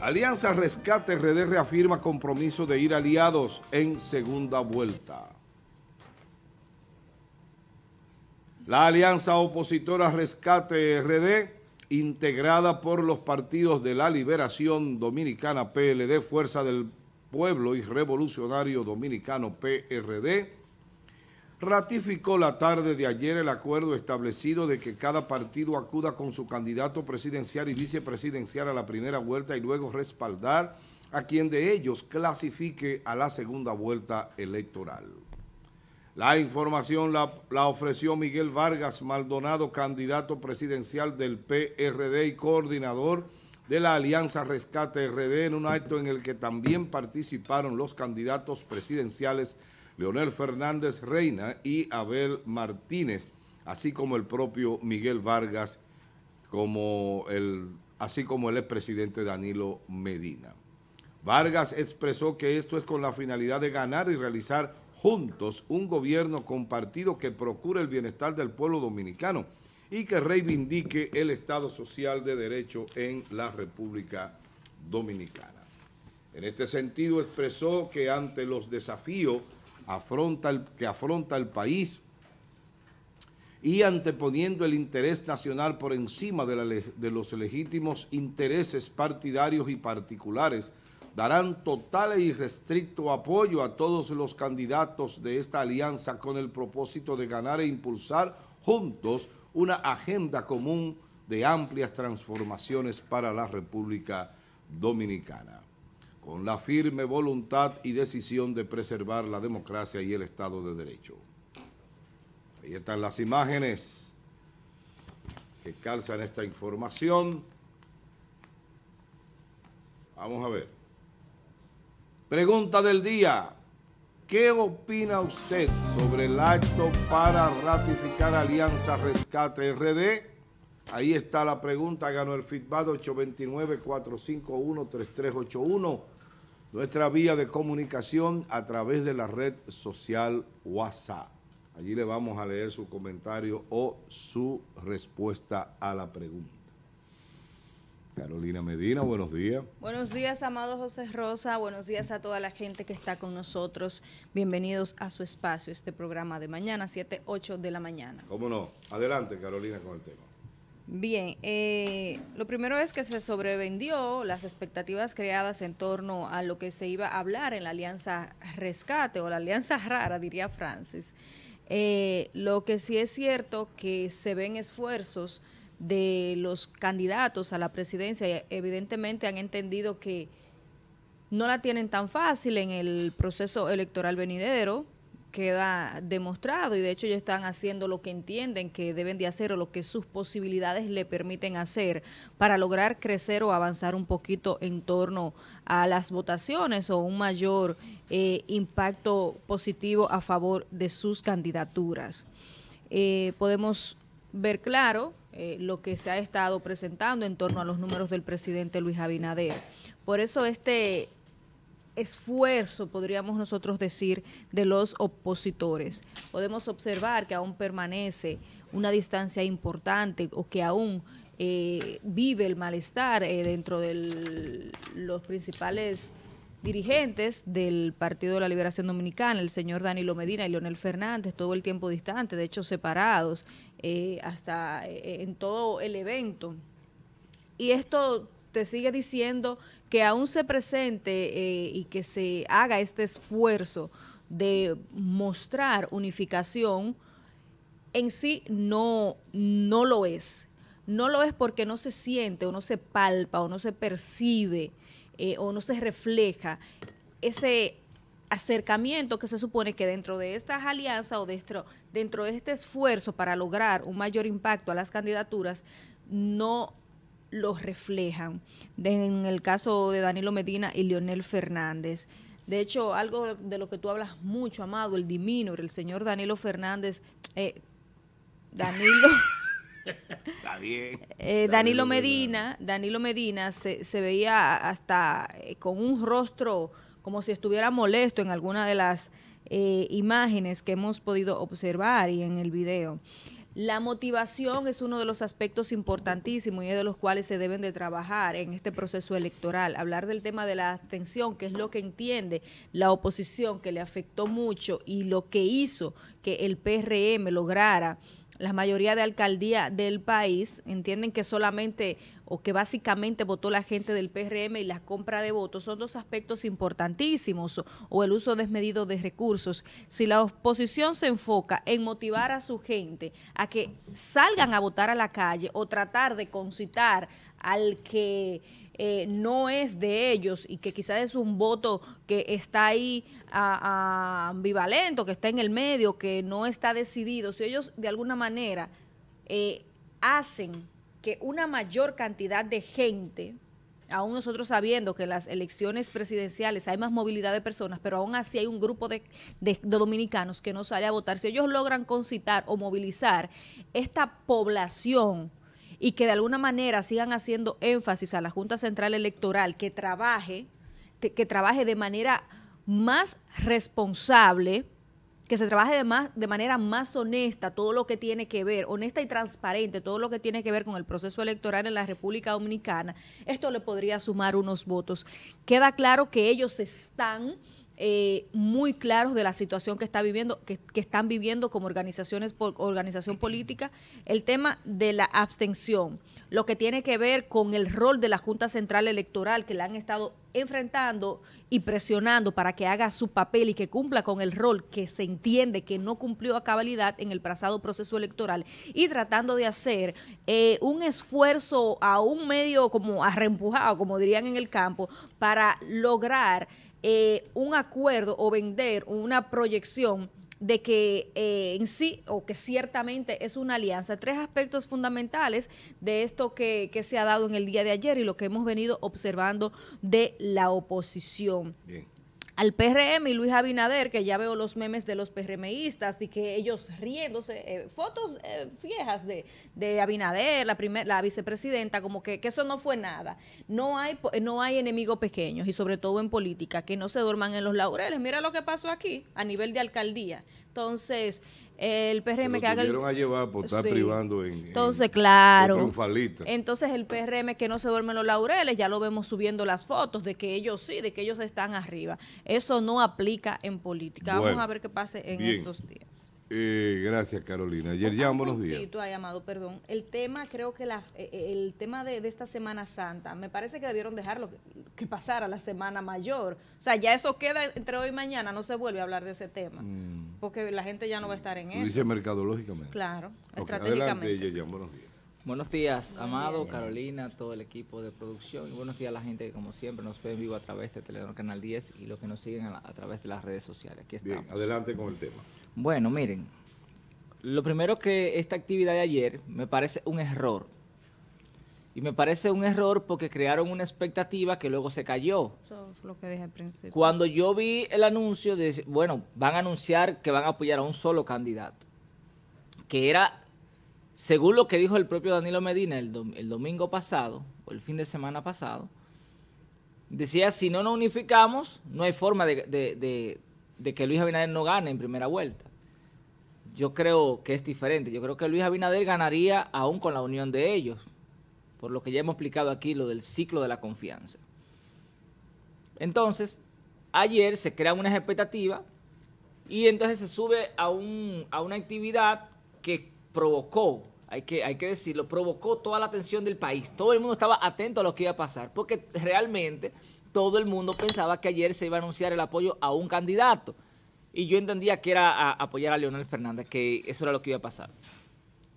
Alianza Rescate RD reafirma compromiso de ir aliados en segunda vuelta. La Alianza Opositora Rescate RD, integrada por los partidos de la Liberación Dominicana PLD, Fuerza del Pueblo y Revolucionario Dominicano PRD, ratificó la tarde de ayer el acuerdo establecido de que cada partido acuda con su candidato presidencial y vicepresidencial a la primera vuelta y luego respaldar a quien de ellos clasifique a la segunda vuelta electoral. La información la, ofreció Miguel Vargas Maldonado, candidato presidencial del PRD y coordinador de la Alianza Rescate RD, en un acto en el que también participaron los candidatos presidenciales Leonel Fernández Reina y Abel Martínez, así como el propio Miguel Vargas, como el, así como el expresidente Danilo Medina. Vargas expresó que esto es con la finalidad de ganar y realizar juntos un gobierno compartido que procure el bienestar del pueblo dominicano y que reivindique el Estado Social de Derecho en la República Dominicana. En este sentido expresó que ante los desafíos afronta el, que afronta el país y anteponiendo el interés nacional por encima de, de los legítimos intereses partidarios y particulares, darán total e irrestricto apoyo a todos los candidatos de esta alianza con el propósito de ganar e impulsar juntos una agenda común de amplias transformaciones para la República Dominicana con la firme voluntad y decisión de preservar la democracia y el Estado de Derecho. Ahí están las imágenes que calzan esta información. Vamos a ver. Pregunta del día. ¿Qué opina usted sobre el acto para ratificar Alianza Rescate RD? Ahí está la pregunta, ganó el feedback 829-451-3381. Nuestra vía de comunicación a través de la red social WhatsApp. Allí le vamos a leer su comentario o su respuesta a la pregunta. Carolina Medina, buenos días. Buenos días, amado José Rosa. Buenos días a toda la gente que está con nosotros. Bienvenidos a su espacio, este programa de mañana, 7, 8 de la mañana. ¿Cómo no? Adelante, Carolina, con el tema. Bien, eh, lo primero es que se sobrevendió las expectativas creadas en torno a lo que se iba a hablar en la alianza rescate o la alianza rara, diría Francis. Eh, lo que sí es cierto que se ven esfuerzos de los candidatos a la presidencia, evidentemente han entendido que no la tienen tan fácil en el proceso electoral venidero, queda demostrado y de hecho ya están haciendo lo que entienden que deben de hacer o lo que sus posibilidades le permiten hacer para lograr crecer o avanzar un poquito en torno a las votaciones o un mayor eh, impacto positivo a favor de sus candidaturas. Eh, podemos ver claro eh, lo que se ha estado presentando en torno a los números del presidente Luis Abinader. Por eso este esfuerzo, podríamos nosotros decir, de los opositores. Podemos observar que aún permanece una distancia importante o que aún eh, vive el malestar eh, dentro de los principales dirigentes del Partido de la Liberación Dominicana, el señor Danilo Medina y Leonel Fernández, todo el tiempo distante, de hecho separados, eh, hasta en todo el evento. Y esto te sigue diciendo que aún se presente eh, y que se haga este esfuerzo de mostrar unificación, en sí no, no lo es. No lo es porque no se siente o no se palpa o no se percibe eh, o no se refleja ese acercamiento que se supone que dentro de estas alianzas o dentro, dentro de este esfuerzo para lograr un mayor impacto a las candidaturas, no los reflejan. En el caso de Danilo Medina y Leonel Fernández. De hecho, algo de lo que tú hablas mucho, Amado, el divino el señor Danilo Fernández, eh, eh, Danilo... Danilo Medina, Danilo Medina se, se veía hasta eh, con un rostro como si estuviera molesto en alguna de las imágenes que hemos podido observar y en el video. La motivación es uno de los aspectos importantísimos y es de los cuales se deben de trabajar en este proceso electoral. Hablar del tema de la abstención, que es lo que entiende la oposición, que le afectó mucho y lo que hizo que el PRM lograra la mayoría de alcaldía del país, entienden que solamente o que básicamente votó la gente del PRM y la compra de votos son dos aspectos importantísimos o el uso desmedido de recursos. Si la oposición se enfoca en motivar a su gente a que salgan a votar a la calle o tratar de concitar al que eh, no es de ellos y que quizás es un voto que está ahí ah, ah, ambivalento, que está en el medio, que no está decidido, si ellos de alguna manera eh, hacen que una mayor cantidad de gente, aún nosotros sabiendo que en las elecciones presidenciales hay más movilidad de personas, pero aún así hay un grupo de, de, dominicanos que no sale a votar, si ellos logran concitar o movilizar esta población y que de alguna manera sigan haciendo énfasis a la Junta Central Electoral que trabaje, que trabaje de manera más responsable, que se trabaje de, más, de manera más honesta todo lo que tiene que ver, honesta y transparente, todo lo que tiene que ver con el proceso electoral en la República Dominicana, esto le podría sumar unos votos. Queda claro que ellos están eh, muy claros de la situación que está viviendo, que, están viviendo como organizaciones organización política, el tema de la abstención, lo que tiene que ver con el rol de la Junta Central Electoral que la han estado enfrentando y presionando para que haga su papel y que cumpla con el rol que se entiende que no cumplió a cabalidad en el pasado proceso electoral y tratando de hacer eh, un esfuerzo a un medio como arrempujado, como dirían en el campo, para lograr eh, un acuerdo o vender una proyección de que eh, en sí o que ciertamente es una alianza. Tres aspectos fundamentales de esto que, que, se ha dado en el día de ayer y lo que hemos venido observando de la oposición. Bien al PRM y Luis Abinader, que ya veo los memes de los PRMistas y que ellos riéndose, eh, fotos eh, viejas de, de, Abinader, la, la vicepresidenta, como que, que, eso no fue nada. No hay, no hay enemigos pequeños y sobre todo en política, que no se duerman en los laureles. Mira lo que pasó aquí a nivel de alcaldía entonces, el PRM que haga. El... a llevar por estar privando en. Entonces, claro. entonces, el PRM que no se duermen los laureles, ya lo vemos subiendo las fotos de que ellos sí, de que ellos están arriba. Eso no aplica en política. Vamos a ver qué pase en estos días. Eh, gracias, Carolina. Yerjan, buenos días. has llamado? perdón. El tema, creo que eh, eh, el tema de, esta Semana Santa, me parece que debieron dejarlo que, pasara la Semana Mayor. O sea, ya eso queda entre hoy y mañana, no se vuelve a hablar de ese tema. Mm. Porque la gente ya no va a estar en eso. Dice mercadológicamente. Claro, estratégicamente. Buenos días, Amado, Carolina, todo el equipo de producción y buenos días a la gente que como siempre nos ve en vivo a través de Telenor Canal 10 y los que nos siguen a, través de las redes sociales. Aquí estamos. Bien, adelante con el tema. Bueno, miren, lo primero que esta actividad de ayer me parece un error. Y me parece un error porque crearon una expectativa que luego se cayó. Eso es lo que dije al principio. Cuando yo vi el anuncio de, bueno, van a anunciar que van a apoyar a un solo candidato, que era según lo que dijo el propio Danilo Medina el, domingo pasado, o el fin de semana pasado, decía, si no nos unificamos, no hay forma de, que Luis Abinader no gane en primera vuelta. Yo creo que es diferente. Yo creo que Luis Abinader ganaría aún con la unión de ellos, por lo que ya hemos explicado aquí, lo del ciclo de la confianza. Entonces, ayer se crea una expectativa y entonces se sube a, a una actividad que provocó, hay que, hay que decirlo, provocó toda la atención del país. Todo el mundo estaba atento a lo que iba a pasar, porque realmente todo el mundo pensaba que ayer se iba a anunciar el apoyo a un candidato. Y yo entendía que era apoyar a Leonel Fernández, que eso era lo que iba a pasar.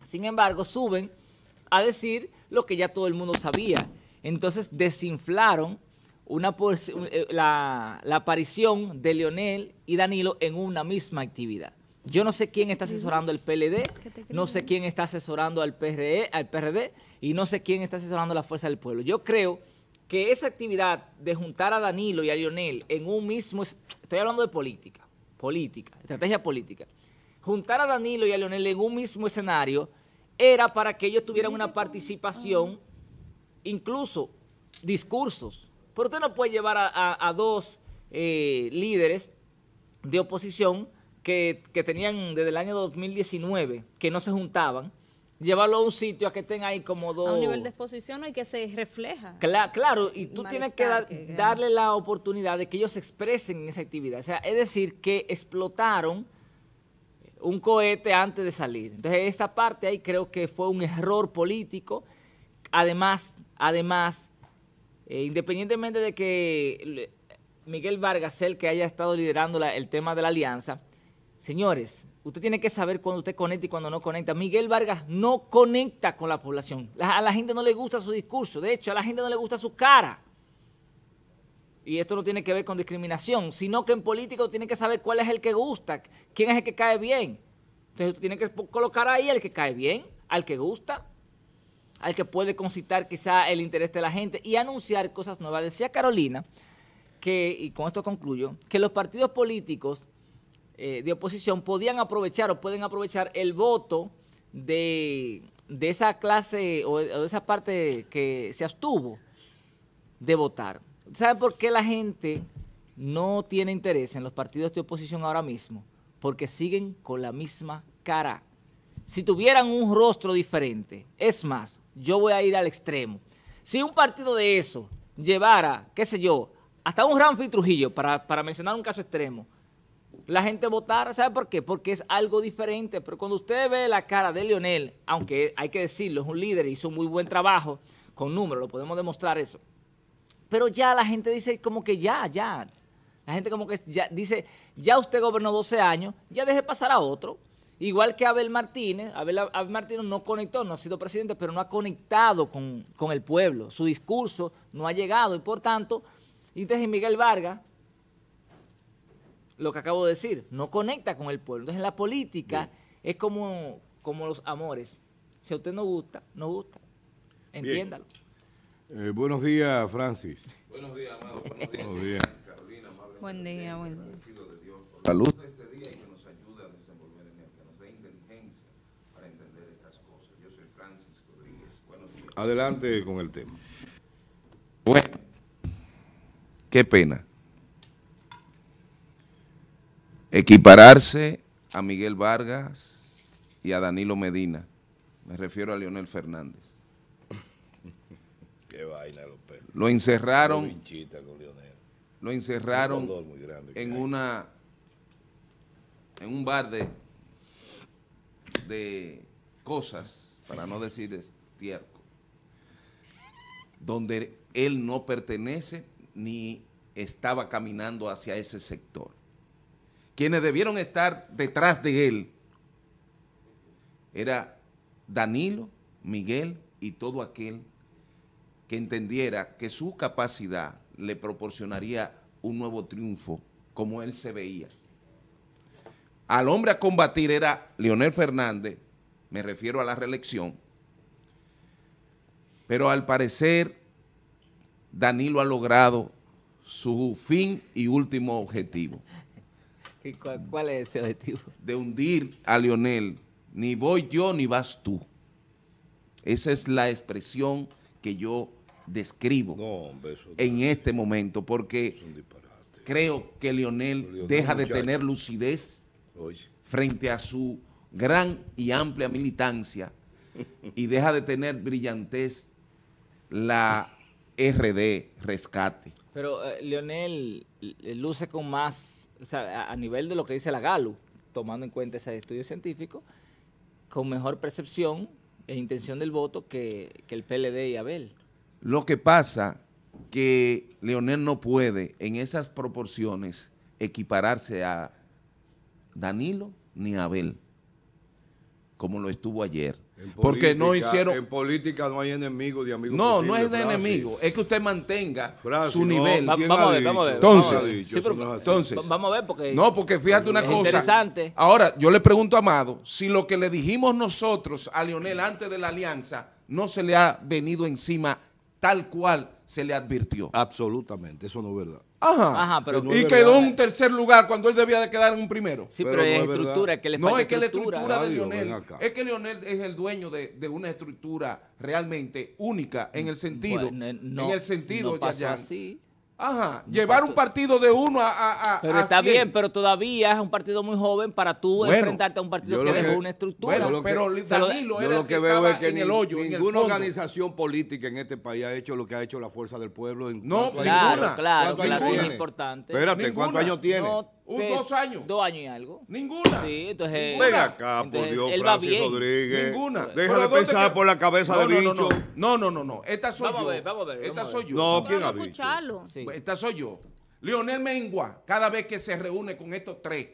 Sin embargo, suben a decir lo que ya todo el mundo sabía. Entonces desinflaron una eh, la aparición de Leonel y Danilo en una misma actividad. Yo no sé quién está asesorando al PLD, no sé ¿eh? quién está asesorando al PRD, e, al PRD y no sé quién está asesorando a la Fuerza del Pueblo. Yo creo que esa actividad de juntar a Danilo y a Lionel en un mismo... Estoy hablando de política, política, estrategia política. Juntar a Danilo y a Lionel en un mismo escenario era para que ellos tuvieran una participación, ah. incluso discursos. Pero usted no puede llevar a, dos eh, líderes de oposición que, tenían desde el año 2019, que no se juntaban, llevarlo a un sitio a que estén ahí como dos... A un nivel de exposición y que se refleja. claro, y tú tienes que, darle la oportunidad de que ellos se expresen en esa actividad. O sea, es decir, que explotaron un cohete antes de salir. Entonces, esta parte ahí creo que fue un error político. Además, además eh, independientemente de que Miguel Vargas, el que haya estado liderando el tema de la alianza, Señores, usted tiene que saber cuándo usted conecta y cuándo no conecta. Miguel Vargas no conecta con la población. a la gente no le gusta su discurso. De hecho, a la gente no le gusta su cara. Y esto no tiene que ver con discriminación, sino que en política usted tiene que saber cuál es el que gusta, quién es el que cae bien. Entonces usted tiene que colocar ahí al que cae bien, al que gusta, al que puede concitar quizá el interés de la gente y anunciar cosas nuevas. Decía Carolina, que, y con esto concluyo, que los partidos políticos eh, de oposición podían aprovechar o pueden aprovechar el voto de, esa clase o, de esa parte que se abstuvo de votar. ¿Sabe por qué la gente no tiene interés en los partidos de oposición ahora mismo? Porque siguen con la misma cara. Si tuvieran un rostro diferente, es más, yo voy a ir al extremo. Si un partido de eso llevara, qué sé yo, hasta un Ramfi Trujillo, para, para mencionar un caso extremo, la gente votara. ¿Sabe por qué? Porque es algo diferente. Pero cuando usted ve la cara de Lionel, aunque hay que decirlo, es un líder, hizo muy buen trabajo con números, lo podemos demostrar eso. Pero ya la gente dice como que ya, ya. La gente como que ya dice, ya usted gobernó 12 años, ya deje pasar a otro. Igual que Abel Martínez, Abel, Martínez no conectó, no ha sido presidente, pero no ha conectado con, el pueblo. Su discurso no ha llegado y por tanto, y desde Miguel Vargas, lo que acabo de decir, no conecta con el pueblo. Entonces la política es como, los amores. Si a usted no gusta, no gusta. Entiéndalo. Eh, buenos días, Francis. Buenos días, amado. Buenos días. buenos días. Carolina, amable. Buen día, buen día. Dios este día y que nos ayude a que nos dé inteligencia para entender estas cosas. Yo soy Francis Rodríguez. Buenos días. Adelante con el tema. Bueno, qué pena equipararse a Miguel Vargas y a Danilo Medina. Me refiero a Leonel Fernández. Qué vaina, Lo encerraron. Lo encerraron en una en un bar de, de cosas, para no decir estiércol, donde él no pertenece ni estaba caminando hacia ese sector quienes debieron estar detrás de él, era Danilo, Miguel y todo aquel que entendiera que su capacidad le proporcionaría un nuevo triunfo como él se veía. Al hombre a combatir era Leonel Fernández, me refiero a la reelección, pero al parecer Danilo ha logrado su fin y último objetivo cuál, es ese objetivo? De hundir a Lionel. Ni voy yo ni vas tú. Esa es la expresión que yo describo en este momento, porque creo que Lionel, deja de tener lucidez frente a su gran y amplia militancia y deja de tener brillantez la RD Rescate. Pero eh, Lionel eh, luce con más o sea, a, nivel de lo que dice la GALU, tomando en cuenta ese estudio científico, con mejor percepción e intención del voto que, el PLD y Abel. Lo que pasa que Leonel no puede en esas proporciones equipararse a Danilo ni a Abel, como lo estuvo ayer porque no hicieron. En política no hay enemigos de amigos. No, no es de enemigo. Es que usted mantenga su nivel. vamos a ver, vamos a ver. Entonces, entonces, vamos a ver porque. No, porque fíjate una cosa. Interesante. Ahora, yo le pregunto a Amado si lo que le dijimos nosotros a Lionel antes de la alianza no se le ha venido encima tal cual se le advirtió. Absolutamente, eso no es verdad. Ajá. y quedó en un tercer lugar cuando él debía de quedar en un primero. Sí, pero, es estructura, que le No, es que la estructura de Lionel, es que Lionel es el dueño de, una estructura realmente única en el sentido, bueno, en el sentido, no pasó Ajá, llevar un partido de uno a, a, Pero está bien, pero todavía es un partido muy joven para tú enfrentarte a un partido que, que dejó una estructura. Bueno, pero lo que, veo es que en el hoyo, ninguna organización política en este país ha hecho lo que ha hecho la Fuerza del Pueblo. En no, claro, No, claro, claro, es importante. Espérate, ¿cuántos años tiene? Un, uh, dos años. Dos años y algo. Ninguna. Sí, entonces. Venga acá, por Dios, Francis Rodríguez. Ninguna. Deja de pensar por la cabeza de bicho. No, no, no, no. Esta soy vamos A ver, vamos a ver. Esta soy yo. No, ¿quién ha pues, Esta soy yo. Lionel Mengua, cada vez que se reúne con estos tres.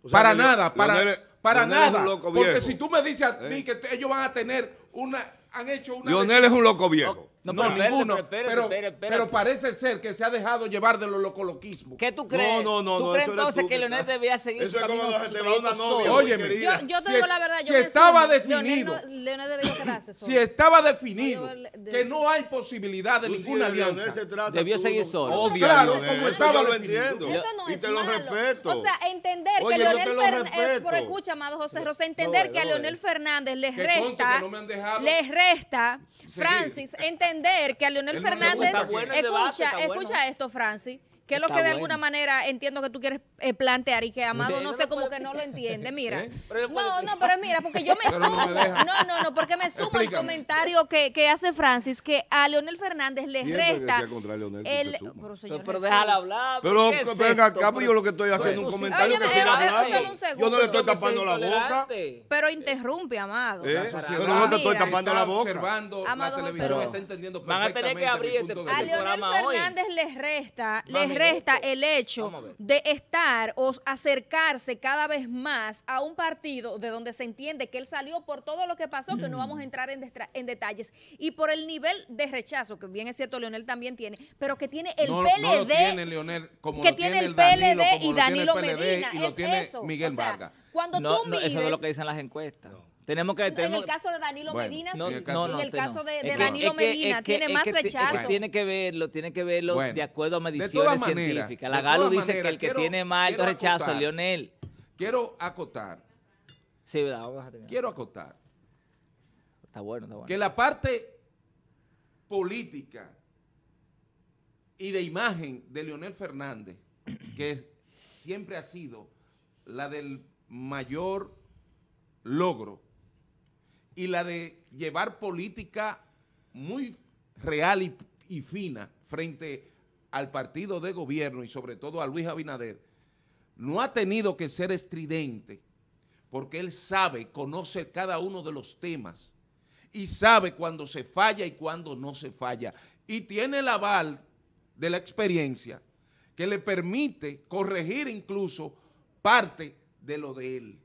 O sea, para nada, para, para nada. Porque si tú me dices a mí eh. que ellos van a tener una. Han hecho una. Lionel es un loco viejo. No, no, pero, ninguno. Pero, pero, pero, parece ser que se ha dejado llevar de los locoloquismos. ¿Qué tú crees? No, no, no. ¿Tú crees entonces que Leonel debía seguir Eso su es como cuando te va una novia. Oye, yo, yo, te si la verdad. Yo si estaba definido. Leonel, Leonel debía quedarse Si estaba definido que no hay posibilidad de ninguna alianza. Se trata, debió seguir solo. Odia, claro, como estaba lo entiendo. Y te lo respeto. O sea, entender que Leonel Fernández. Eh, pero escucha, amado José Rosa, entender que a Leonel Fernández les resta. Les resta, Francis, entender que a Leonel Fernández, escucha, escucha esto, Francis ¿Qué es lo que de alguna manera entiendo que tú quieres eh, plantear y que Amado no, sé cómo que no lo ¿Eh? entiende? Mira. No, no, pero mira, porque yo me sumo. No, no, no, porque me sumo al comentario que, que, hace Francis que a Leonel Fernández le resta. el, pero, señor pero déjala hablar. Pero venga acá, pues yo lo que estoy haciendo es un pues, comentario se que se hablar. Yo no le estoy tapando la boca. Pero interrumpe, Amado. Pero ¿Eh? no te estoy tapando la boca. Amado la Van a tener que abrir este programa A Leonel Fernández les resta, resta el hecho de estar o acercarse cada vez más a un partido de donde se entiende que él salió por todo lo que pasó, que no mm. vamos a entrar en, detalles, y por el nivel de rechazo, que bien es cierto, Leonel también tiene, pero que tiene el PLD. como que tiene el PLD y Danilo Medina. es eso. Miguel Vargas. Cuando Eso es lo que dicen las encuestas. Tenemos que, tenemos... En el caso de Danilo Medina, no, de, de Danilo Medina, tiene más rechazo. Es que tiene que verlo, tiene que verlo de acuerdo a mediciones científicas. la Galo dice que el que tiene más rechazo Lionel. Quiero acotar. Sí, verdad, Quiero acotar. Está bueno, está bueno. Que la parte política y de imagen de Leonel Fernández, que siempre ha sido la del mayor logro y la de llevar política muy real y, fina frente al partido de gobierno y sobre todo a Luis Abinader, no ha tenido que ser estridente porque él sabe, conoce cada uno de los temas y sabe cuándo se falla y cuando no se falla. Y tiene el aval de la experiencia que le permite corregir incluso parte de lo de él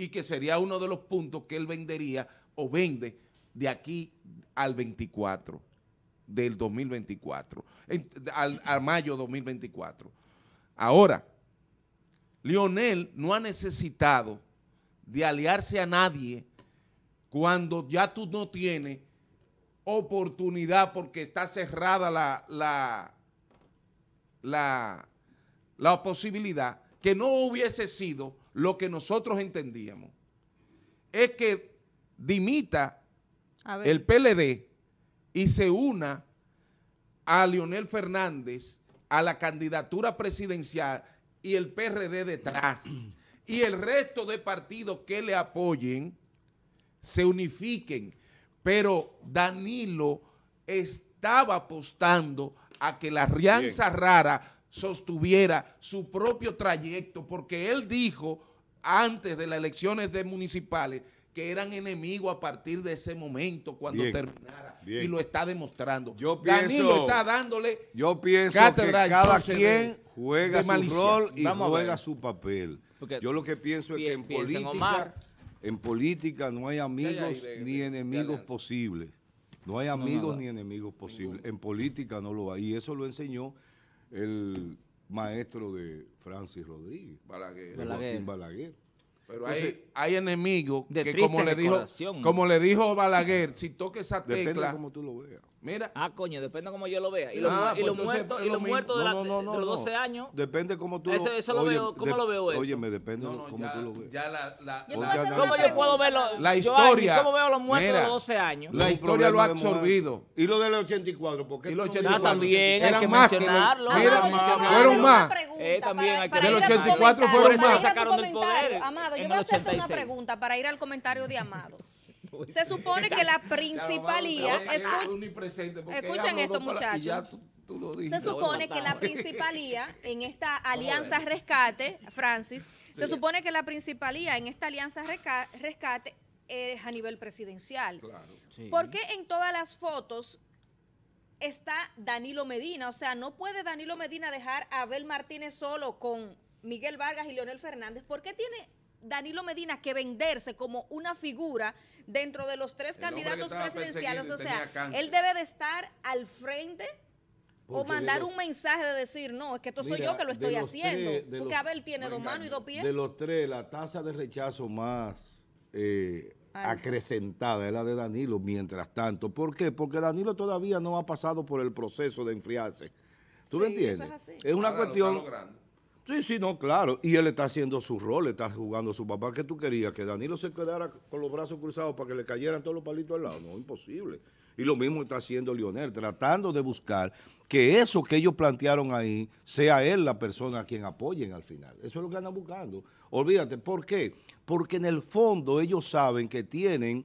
y que sería uno de los puntos que él vendería o vende de aquí al 24 del 2024, al, mayo 2024. Ahora, Lionel no ha necesitado de aliarse a nadie cuando ya tú no tienes oportunidad porque está cerrada la, la posibilidad que no hubiese sido lo que nosotros entendíamos es que dimita el PLD y se una a Leonel Fernández a la candidatura presidencial y el PRD detrás. y el resto de partidos que le apoyen se unifiquen. Pero Danilo estaba apostando a que la Rianza rara sostuviera su propio trayecto, porque él dijo antes de las elecciones de municipales que eran enemigos a partir de ese momento cuando terminara y lo está demostrando. Yo pienso, está dándole yo pienso que cada quien juega su rol y juega su papel. yo lo que pienso es que en política, en, política no hay amigos ni enemigos posibles. No hay amigos ni enemigos posibles. En política no lo hay. Y eso lo enseñó el maestro de Francis Rodríguez, Balaguer. Balaguer. Pero hay, hay, enemigos que como le, dijo, como le dijo Balaguer, si toques esa tecla, como tú lo veas. Mira. Ah, coño, depende como yo lo vea. Y los, ah, pues muertos, lo muerto de, de, los 12 años. Depende como tú lo veas. eso lo veo. ¿Cómo lo veo eso? Oye, me depende cómo tú lo veas. Ya la, la, yo ¿Cómo yo puedo verlo? La historia. ¿Cómo veo los muertos mira, de los 12 años? La historia lo ha absorbido. ¿Y lo del 84? ¿Por qué? Y 84. Ah, también, hay que mencionarlo. fueron más. También hay Del 84 fueron más. sacaron del poder. Amado, yo voy a hacerte una pregunta para ir al comentario de Amado se supone que la principalía. escuchen esto, muchachos. Se supone que la principalía en esta alianza rescate, Francis, se supone que la principalía en esta alianza rescate es a nivel presidencial. ¿Por qué en todas las fotos está Danilo Medina? O sea, no puede Danilo Medina dejar a Abel Martínez solo con Miguel Vargas y Leonel Fernández. ¿Por qué tiene Danilo Medina que venderse como una figura dentro de los tres candidatos presidenciales. O sea, él debe de estar al frente o mandar un mensaje de decir, no, es que esto soy yo que lo estoy haciendo. porque Abel tiene dos manos y dos pies. De los tres, la tasa de rechazo más eh, acrecentada es la de Danilo, mientras tanto. ¿Por qué? Porque Danilo todavía no ha pasado por el proceso de enfriarse. ¿Tú lo entiendes? Es, una cuestión Sí, sí, no, claro. Y él está haciendo su rol, está jugando a su papá. que tú querías? ¿Que Danilo se quedara con los brazos cruzados para que le cayeran todos los palitos al lado? No, imposible. Y lo mismo está haciendo Lionel, tratando de buscar que eso que ellos plantearon ahí sea él la persona a quien apoyen al final. Eso es lo que andan buscando. Olvídate, ¿por qué? Porque en el fondo ellos saben que tienen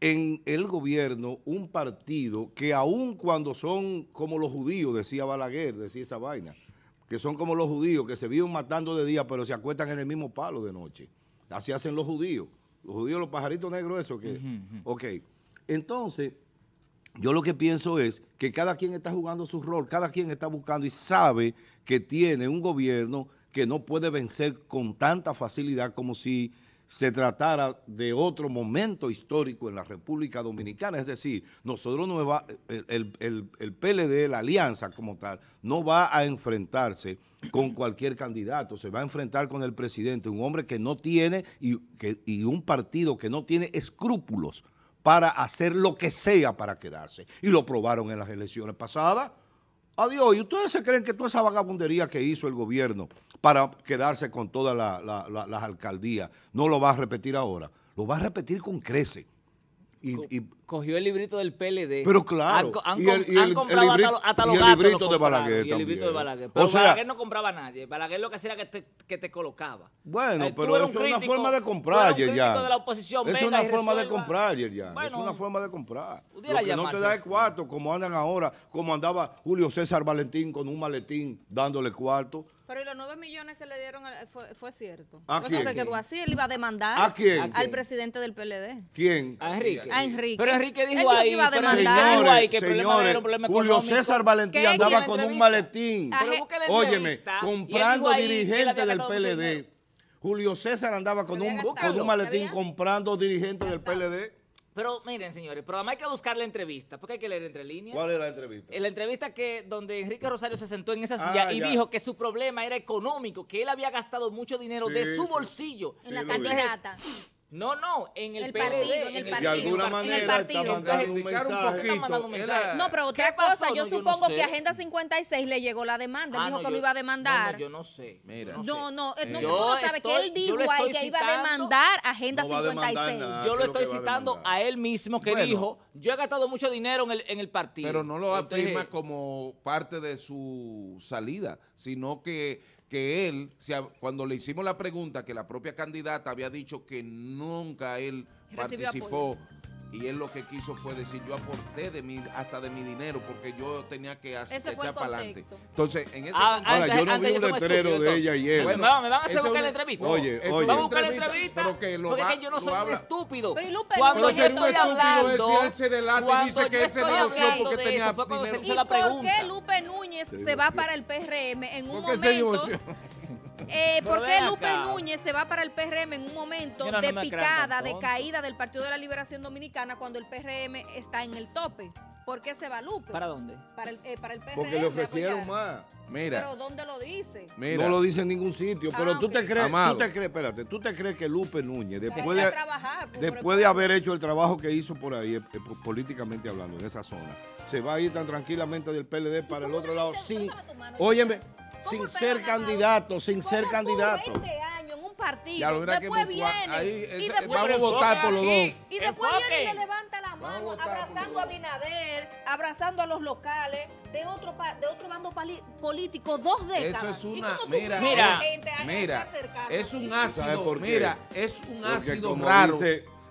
en el gobierno un partido que aun cuando son como los judíos, decía Balaguer, decía esa vaina, que son como los judíos, que se viven matando de día, pero se acuestan en el mismo palo de noche. Así hacen los judíos. Los judíos, los pajaritos negros, eso que... Ok. Entonces, yo lo que pienso es que cada quien está jugando su rol, cada quien está buscando y sabe que tiene un gobierno que no puede vencer con tanta facilidad como si se tratara de otro momento histórico en la República Dominicana. Es decir, nosotros no el, el, el, PLD, la alianza como tal, no va a enfrentarse con cualquier candidato, se va a enfrentar con el presidente, un hombre que no tiene y, que, y un partido que no tiene escrúpulos para hacer lo que sea para quedarse. Y lo probaron en las elecciones pasadas. Adiós. ¿Y ustedes se creen que toda esa vagabundería que hizo el gobierno para quedarse con todas las alcaldías no lo va a repetir ahora? Lo va a repetir con crece. Y, cogió el librito del PLD. Pero claro. Han, y el, comprado hasta, los y librito de Balaguer. Y el librito de Pero o sea, Balaguer no compraba a nadie. Balaguer lo que hacía era que te, que te colocaba. Bueno, eh, pero eso es una forma de comprar, ayer ya. es una forma de comprar, ya. es una forma de comprar. Lo que no te da el cuarto, como andan ahora, como andaba Julio César Valentín con un maletín dándole cuarto. Pero ¿y los 9 millones que le dieron fue, cierto? ¿A Eso se quedó así, él iba a demandar ¿A quién? al presidente del PLD. ¿Quién? A Enrique. A Enrique. Pero Enrique dijo él ahí, iba a demandar. Señores, ahí que señores problema Julio César Valentín andaba con un maletín. Óyeme, comprando dirigentes del PLD. Julio César andaba con un, con un maletín comprando dirigentes del PLD. Pero miren, señores, pero además hay que buscar la entrevista, porque hay que leer entre líneas. ¿Cuál es la entrevista? Eh, la entrevista que donde Enrique Rosario se sentó en esa silla ah, y dijo que su problema era económico, que él había gastado mucho dinero de su bolsillo en la candidata. No, no, en el, partido, en el partido. De alguna manera está mandando un mensaje. no, pero otra cosa, yo supongo que Agenda 56 le llegó la demanda, él ah, dijo que lo iba a demandar. yo no sé. Mira. No, no, tú no, eh, no, que él dijo ahí que iba a demandar Agenda 56. yo lo estoy citando a, él mismo que dijo, yo he gastado mucho dinero en el, en el partido. Pero no lo afirma como parte de su salida, sino que que él, cuando le hicimos la pregunta, que la propia candidata había dicho que nunca él participó y él lo que quiso fue decir, yo aporté de mi, hasta de mi dinero porque yo tenía que hacer, echar para adelante. Entonces, en ese momento ah, Ahora, yo no vi un letrero de ella y él. Bueno, me van a hacer buscar la entrevista. Oye, oye. Vamos a buscar la entrevista porque, lo yo no soy estúpido. Pero Lupe, cuando yo estoy estúpido si él se delata y dice que él se negoció porque tenía dinero. ¿Y por qué Lupe se va para el PRM en un momento ¿por qué Lupe Núñez se va para el PRM en un momento de picada, de caída del Partido de la Liberación Dominicana cuando el PRM está en el tope? ¿Por qué se va Lupe? ¿Para dónde? Para el, PRM. Porque le ofrecieron más. Mira. ¿Pero dónde lo dice? No lo dice en ningún sitio. pero tú te crees, tú te crees, espérate, tú te crees que Lupe Núñez, después, de, haber hecho el trabajo que hizo por ahí, políticamente hablando, en esa zona, se va a ir tan tranquilamente del PLD para el otro lado sin... Óyeme, sin ser candidato, sin ser candidato. 20 años en un partido, después y después vamos a votar por los dos. Y después viene y se levanta la mano abrazando a Binader, abrazando a los locales de otro de otro bando político dos décadas. Eso es una mira, mira, mira, es un ácido, mira, es un ácido raro.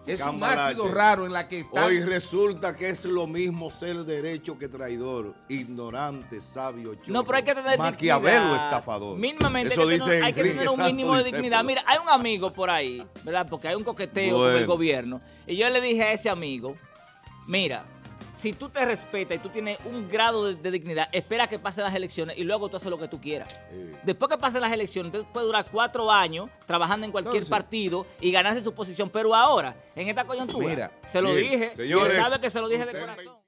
Es un ácido raro en la que está. Hoy resulta que es lo mismo ser derecho que traidor, ignorante, sabio, chulo. no, pero hay que tener maquiavelo, estafador. Mínimamente Eso hay, que tener, hay que tener un mínimo de dignidad. Mira, hay un amigo por ahí, ¿verdad? Porque hay un coqueteo con el gobierno. Y yo le dije a ese amigo, mira, si tú te respetas y tú tienes un grado de, dignidad, espera que pasen las elecciones y luego tú haces lo que tú quieras. Después que pasen las elecciones, usted puede durar cuatro años trabajando en cualquier partido y ganarse su posición. Pero ahora, en esta coyuntura, se lo dije, señores, y sabe que se lo dije de corazón.